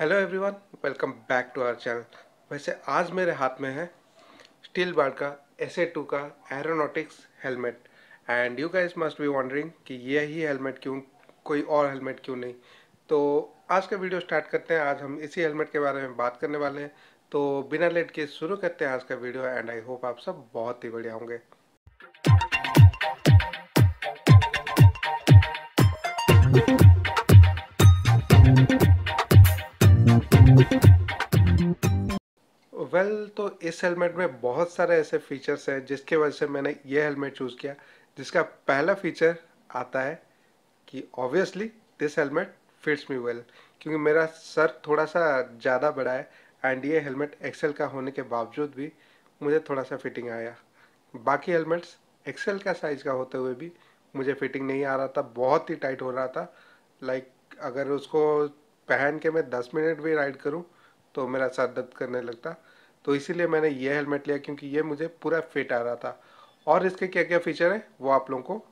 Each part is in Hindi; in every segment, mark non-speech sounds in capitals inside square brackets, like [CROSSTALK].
Hello everyone welcome back to our channel वैसे आज मेरे हाथ में है स्टील बार्ड का एस ए टू का aeronautics helmet and you guys must be wondering कि ये ही हेलमेट क्यों कोई और हेलमेट क्यों नहीं तो आज का वीडियो स्टार्ट करते हैं आज हम इसी हेलमेट के बारे में बात करने वाले हैं तो बिना लेट के शुरू करते हैं आज का वीडियो एंड आई होप आप सब बहुत ही बढ़िया होंगे Thank you. वेल well, तो इस हेलमेट में बहुत सारे ऐसे फीचर्स हैं जिसके वजह से मैंने ये हेलमेट चूज़ किया जिसका पहला फीचर आता है कि obviously this helmet fits me well क्योंकि मेरा सर थोड़ा सा ज़्यादा बड़ा है एंड ये हेलमेट एक्सेल का होने के बावजूद भी मुझे थोड़ा सा फिटिंग आया बाकी हेलमेट्स एक्सेल का साइज़ का होते हुए भी मुझे फिटिंग नहीं आ रहा था बहुत ही टाइट हो रहा था लाइक like, अगर उसको पहन के मैं दस मिनट भी राइड करूँ तो मेरा सर दर्द करने लगता तो इसीलिए मैंने ये हेलमेट लिया क्योंकि ये मुझे पूरा फिट आ रहा था और इसके क्या क्या फीचर हैं वो आप लोगों को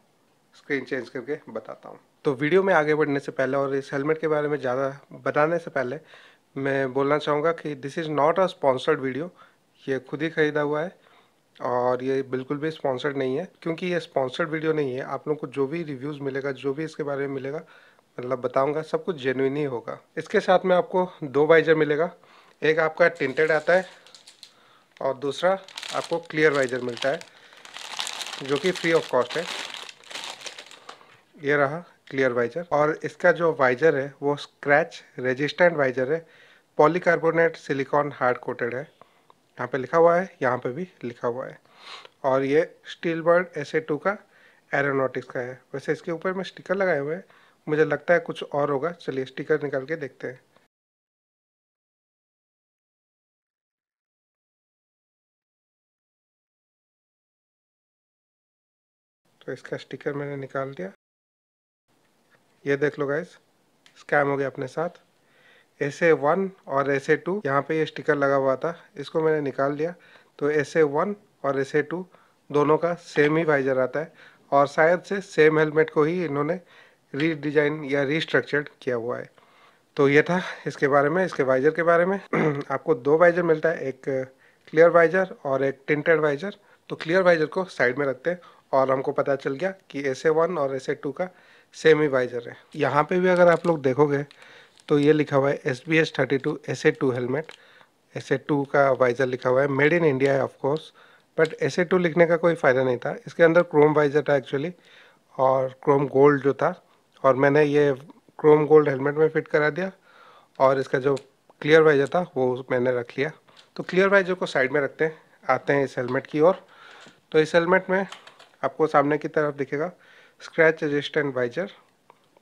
स्क्रीन चेंज करके बताता हूँ तो वीडियो में आगे बढ़ने से पहले और इस हेलमेट के बारे में ज़्यादा बताने से पहले मैं बोलना चाहूँगा कि this is not a sponsored video ये खुद ही ख़रीदा हुआ है और ये बिल्कुल भी स्पॉन्सर्ड नहीं है क्योंकि ये स्पॉन्सर्ड वीडियो नहीं है आप लोगों को जो भी रिव्यूज़ मिलेगा जो भी इसके बारे में मिलेगा मतलब बताऊंगा सब कुछ जेन्यून ही होगा इसके साथ में आपको दो वाइजर मिलेगा एक आपका टिंटेड आता है और दूसरा आपको क्लियर वाइजर मिलता है जो कि फ्री ऑफ कॉस्ट है ये रहा क्लियर वाइजर और इसका जो वाइजर है वो स्क्रैच रेजिस्टेंट वाइजर है पॉलीकार्बोनेट सिलिकॉन हार्ड कोटेड है यहाँ पे लिखा हुआ है यहाँ पे भी लिखा हुआ है और ये Steelbird S A two का एरोनोटिक्स का है वैसे इसके ऊपर में स्टिकर लगाए हुए हैं मुझे लगता है कुछ और होगा चलिए स्टिकर निकाल के देखते हैं तो इसका स्टिकर मैंने निकाल दिया ये देख लो गाइज स्कैम हो गया अपने साथ एस ए वन और एस ए टू यहाँ पर ये स्टिकर लगा हुआ था इसको मैंने निकाल दिया तो एस ए वन और एस ए टू दोनों का सेम ही वाइजर आता है और शायद से सेम हेलमेट को ही इन्होंने रीडिजाइन या रीस्ट्रक्चर्ड किया हुआ है तो ये था इसके बारे में इसके वाइजर के बारे में [CLEARS THROAT] आपको दो वाइजर मिलता है एक क्लियर वाइजर और एक टिंटेड वाइजर तो क्लियर वाइजर को साइड में रखते हैं और हमको पता चल गया कि एस ए वन और एस ए टू का सेम ही वाइजर है यहाँ पे भी अगर आप लोग देखोगे तो ये लिखा हुआ है S B S thirty two S A two helmet S A two का वाइजर लिखा हुआ है मेड इन इंडिया है of course but S A two लिखने का कोई फ़ायदा नहीं था इसके अंदर क्रोम वाइजर था एक्चुअली और क्रोम गोल्ड जो था और मैंने ये क्रोम गोल्ड हेलमेट में फिट करा दिया और इसका जो क्लियर वाइजर था वो मैंने रख लिया तो क्लियर वाइजर को साइड में रखते हैं आते हैं इस हेलमेट की ओर तो इस हेलमेट में आपको सामने की तरफ दिखेगा scratch resistant visor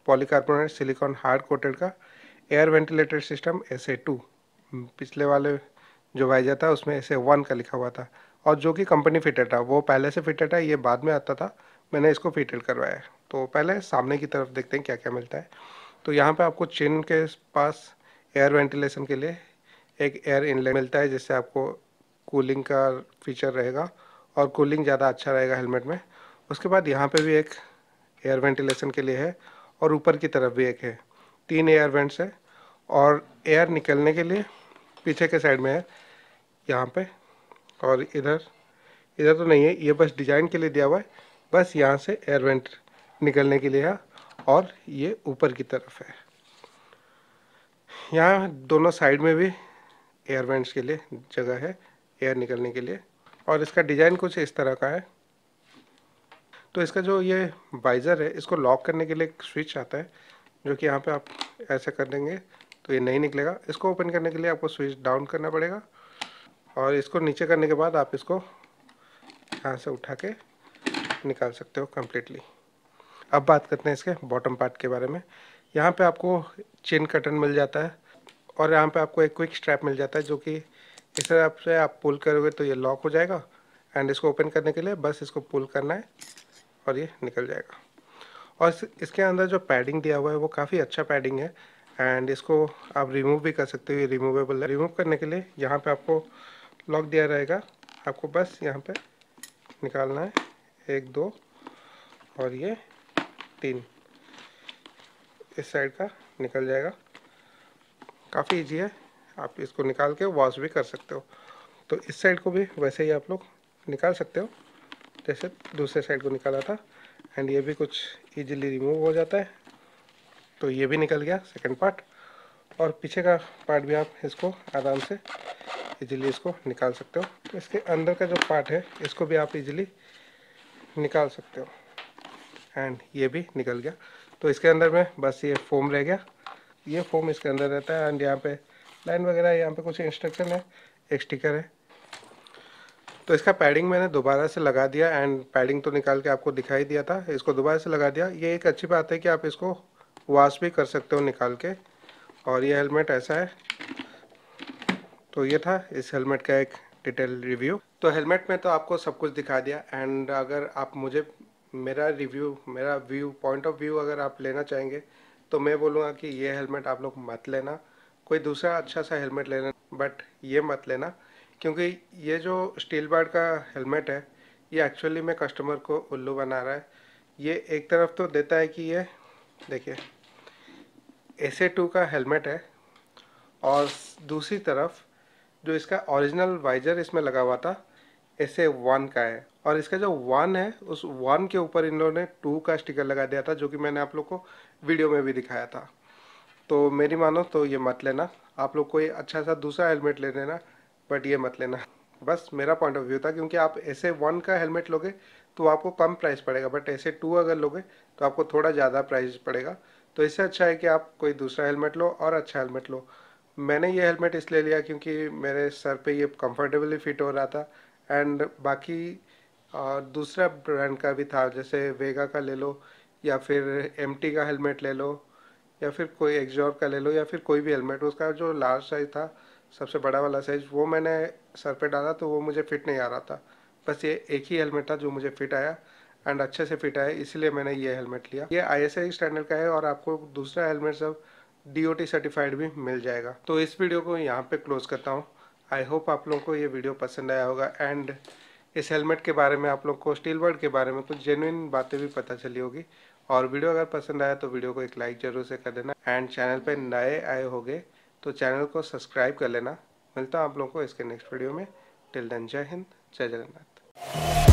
polycarbonate silicone hard coated का air ventilated system S two पिछले वाले जो वाइजर था उसमें एस वन का लिखा हुआ था और जो कि कंपनी फिटेड था वो पहले से फिटेड है ये बाद में आता था मैंने इसको फिटेड करवाया है तो पहले सामने की तरफ देखते हैं क्या क्या मिलता है तो यहाँ पे आपको चिन के पास एयर वेंटिलेशन के लिए एक एयर इनलेट मिलता है जिससे आपको कूलिंग का फीचर रहेगा और कूलिंग ज़्यादा अच्छा रहेगा हेलमेट में उसके बाद यहाँ पे भी एक एयर वेंटिलेशन के लिए है और ऊपर की तरफ भी एक है तीन एयर वेंट्स है और एयर निकलने के लिए पीछे के साइड में है यहाँ पे और इधर इधर तो नहीं है ये बस डिजाइन के लिए दिया हुआ है बस यहाँ से एयर वेंट निकलने के लिए है और ये ऊपर की तरफ है यहाँ दोनों साइड में भी एयर वेंट्स के लिए जगह है एयर निकलने के लिए और इसका डिज़ाइन कुछ इस तरह का है तो इसका जो ये वाइज़र है इसको लॉक करने के लिए एक स्विच आता है जो कि यहाँ पे आप ऐसे कर देंगे तो ये नहीं निकलेगा इसको ओपन करने के लिए आपको स्विच डाउन करना पड़ेगा और इसको नीचे करने के बाद आप इसको यहाँ से उठा के निकाल सकते हो कम्प्लीटली अब बात करते हैं इसके बॉटम पार्ट के बारे में यहाँ पर आपको चेन कटन मिल जाता है और यहाँ पर आपको एक क्विक स्ट्रैप मिल जाता है जो कि इस तरह से आप पुल करोगे तो ये लॉक हो जाएगा एंड इसको ओपन करने के लिए बस इसको पुल करना है और ये निकल जाएगा और इस, इसके अंदर जो पैडिंग दिया हुआ है वो काफ़ी अच्छा पैडिंग है एंड इसको आप रिमूव भी कर सकते हो ये रिमूवेबल है रिमूव करने के लिए यहाँ पे आपको लॉक दिया रहेगा आपको बस यहाँ पे निकालना है एक दो और ये तीन इस साइड का निकल जाएगा काफ़ी इजी है आप इसको निकाल के वॉश भी कर सकते हो तो इस साइड को भी वैसे ही आप लोग निकाल सकते हो जैसे दूसरे साइड को निकाला था एंड ये भी कुछ ईजिली रिमूव हो जाता है तो ये भी निकल गया सेकंड पार्ट और पीछे का पार्ट भी आप इसको आराम से इजीली इसको निकाल सकते हो तो इसके अंदर का जो पार्ट है इसको भी आप इजीली निकाल सकते हो एंड ये भी निकल गया तो इसके अंदर में बस ये फोम रह गया ये फोम इसके अंदर रहता है एंड यहाँ पे लाइन वगैरह यहाँ पे कुछ इंस्ट्रक्शन है एक स्टिकर है तो इसका पैडिंग मैंने दोबारा से लगा दिया एंड पैडिंग तो निकाल के आपको दिखाई दिया था इसको दोबारा से लगा दिया ये एक अच्छी बात है कि आप इसको वॉश भी कर सकते हो निकाल के और ये हेलमेट ऐसा है तो ये था इस हेलमेट का एक डिटेल रिव्यू तो हेलमेट में तो आपको सब कुछ दिखा दिया एंड अगर आप मुझे मेरा रिव्यू मेरा व्यू पॉइंट ऑफ व्यू अगर आप लेना चाहेंगे तो मैं बोलूँगा कि ये हेलमेट आप लोग मत लेना कोई दूसरा अच्छा सा हेलमेट लेना बट ये मत लेना क्योंकि ये जो स्टील बार्ड का हेलमेट है ये एक्चुअली में कस्टमर को उल्लू बना रहा है ये एक तरफ तो देता है कि ये देखिए ए टू का हेलमेट है और दूसरी तरफ जो इसका ओरिजिनल वाइजर इसमें लगा हुआ था ए वन का है और इसका जो वन है उस वन के ऊपर इन लोगों ने टू का स्टिकर लगा दिया था जो कि मैंने आप लोग को वीडियो में भी दिखाया था तो मेरी मानो तो ये मत लेना आप लोग कोई अच्छा सा दूसरा हेलमेट ले लेना बट ये मत लेना बस मेरा पॉइंट ऑफ व्यू था क्योंकि आप ऐसे वन का हेलमेट लोगे तो आपको कम प्राइस पड़ेगा बट ऐसे टू अगर लोगे तो आपको थोड़ा ज़्यादा प्राइस पड़ेगा तो इससे अच्छा है कि आप कोई दूसरा हेलमेट लो और अच्छा हेलमेट लो मैंने ये हेलमेट इसलिए लिया क्योंकि मेरे सर पे ये कंफर्टेबली फिट हो रहा था एंड बाकी और दूसरा ब्रांड का भी था जैसे वेगा का ले लो या फिर एम का हेलमेट ले लो या फिर कोई एग्जॉर का ले लो या फिर कोई भी हेलमेट उसका जो लार्ज साइज था सबसे बड़ा वाला साइज वो मैंने सर पे डाला तो वो मुझे फिट नहीं आ रहा था बस ये एक ही हेलमेट था जो मुझे फिट आया एंड अच्छे से फिट आया इसलिए मैंने ये हेलमेट लिया ये आई स्टैंडर्ड का है और आपको दूसरा हेलमेट सब डी सर्टिफाइड भी मिल जाएगा तो इस वीडियो को यहाँ पर क्लोज़ करता हूँ आई होप आप लोगों को ये वीडियो पसंद आया होगा एंड इस हेलमेट के बारे में आप लोग को स्टील वर्ड के बारे में कुछ जेनुइन बातें भी पता चली होगी और वीडियो अगर पसंद आया तो वीडियो को एक लाइक जरूर से कर देना एंड चैनल पे नए आए होंगे तो चैनल को सब्सक्राइब कर लेना मिलता हूँ आप लोगों को इसके नेक्स्ट वीडियो में टिल देन जय हिंद जय जगन्नाथ